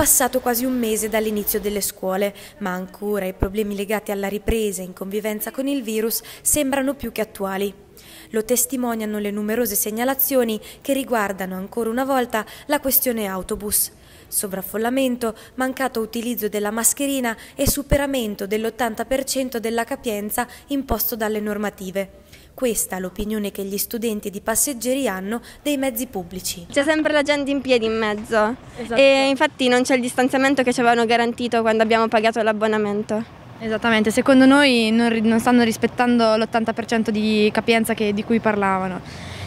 passato quasi un mese dall'inizio delle scuole, ma ancora i problemi legati alla ripresa in convivenza con il virus sembrano più che attuali. Lo testimoniano le numerose segnalazioni che riguardano ancora una volta la questione autobus. Sovraffollamento, mancato utilizzo della mascherina e superamento dell'80% della capienza imposto dalle normative. Questa è l'opinione che gli studenti di passeggeri hanno dei mezzi pubblici. C'è sempre la gente in piedi in mezzo esatto. e infatti non c'è il distanziamento che ci avevano garantito quando abbiamo pagato l'abbonamento. Esattamente, secondo noi non, non stanno rispettando l'80% di capienza che, di cui parlavano.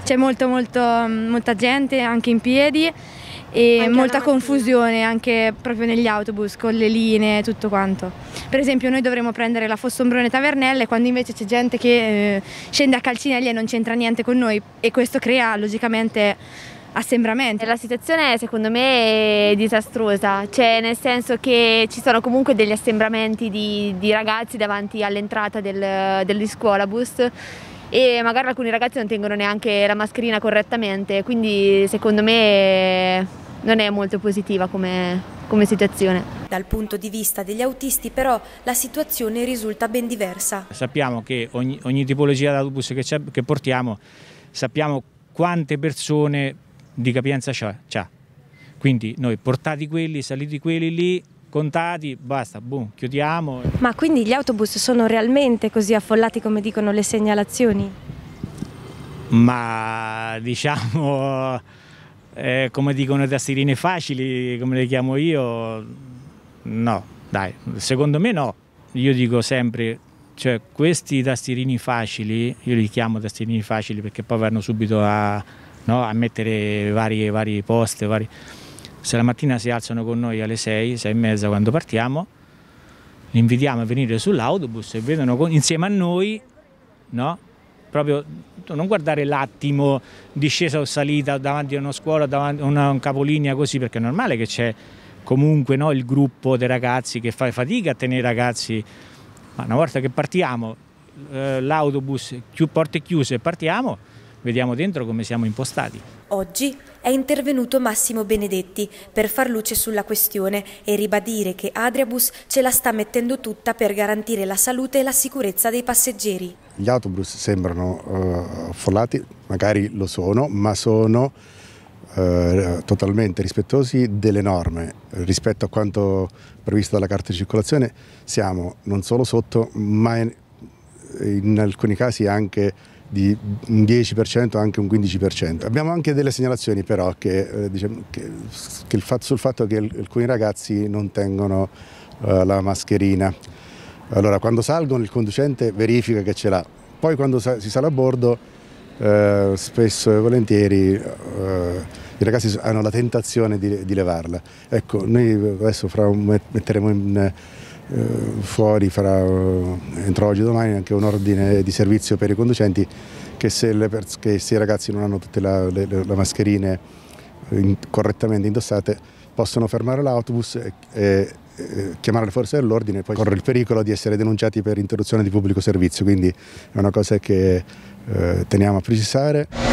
C'è molto, molto, molta gente anche in piedi e anche molta confusione anche proprio negli autobus con le linee e tutto quanto. Per esempio noi dovremmo prendere la Fossombrone Tavernelle quando invece c'è gente che eh, scende a Calcinelli e non c'entra niente con noi e questo crea logicamente assembramenti. La situazione secondo me è disastrosa, cioè nel senso che ci sono comunque degli assembramenti di, di ragazzi davanti all'entrata del, del scuolabus e magari alcuni ragazzi non tengono neanche la mascherina correttamente, quindi secondo me non è molto positiva come, come situazione. Dal punto di vista degli autisti però la situazione risulta ben diversa. Sappiamo che ogni, ogni tipologia di autobus che, che, portiamo sappiamo quante persone di capienza c'ha. Quindi noi portati quelli, saliti quelli lì, contati, basta, boom, chiudiamo. Ma quindi gli autobus sono realmente così affollati come dicono le segnalazioni? Ma diciamo eh, come dicono tastierine facili, come le chiamo io, no, dai, secondo me no. Io dico sempre, cioè questi tastierini facili, io li chiamo tastierini facili perché poi vanno subito a, no, a mettere varie, varie poste, vari... se la mattina si alzano con noi alle 6, 6 e mezza quando partiamo, li invitiamo a venire sull'autobus e vedono con... insieme a noi, no? proprio soprattutto non guardare l'attimo discesa o salita davanti a una scuola, davanti a una, un capolinea così, perché è normale che c'è comunque no, il gruppo dei ragazzi che fa fatica a tenere i ragazzi, ma una volta che partiamo, eh, l'autobus, più porte chiuse, partiamo, vediamo dentro come siamo impostati. Oggi è intervenuto Massimo Benedetti per far luce sulla questione e ribadire che Adriabus ce la sta mettendo tutta per garantire la salute e la sicurezza dei passeggeri. Gli autobus sembrano uh, affollati, magari lo sono, ma sono eh, totalmente rispettosi delle norme. Rispetto a quanto previsto dalla carta di circolazione siamo non solo sotto, ma in, in alcuni casi anche di un 10%, anche un 15%. Abbiamo anche delle segnalazioni però che, eh, diciamo, che, che fatto, sul fatto che alcuni ragazzi non tengono eh, la mascherina. Allora quando salgono il conducente verifica che ce l'ha, poi quando sa si sale a bordo eh, spesso e volentieri eh, i ragazzi hanno la tentazione di, di levarla. Ecco, noi adesso fra un, metteremo in eh, fuori farà eh, entro oggi e domani anche un ordine di servizio per i conducenti che se, le, che se i ragazzi non hanno tutte le, le mascherine eh, in, correttamente indossate possono fermare l'autobus e, e, chiamare le forze dell'ordine e poi corre il pericolo di essere denunciati per interruzione di pubblico servizio quindi è una cosa che eh, teniamo a precisare.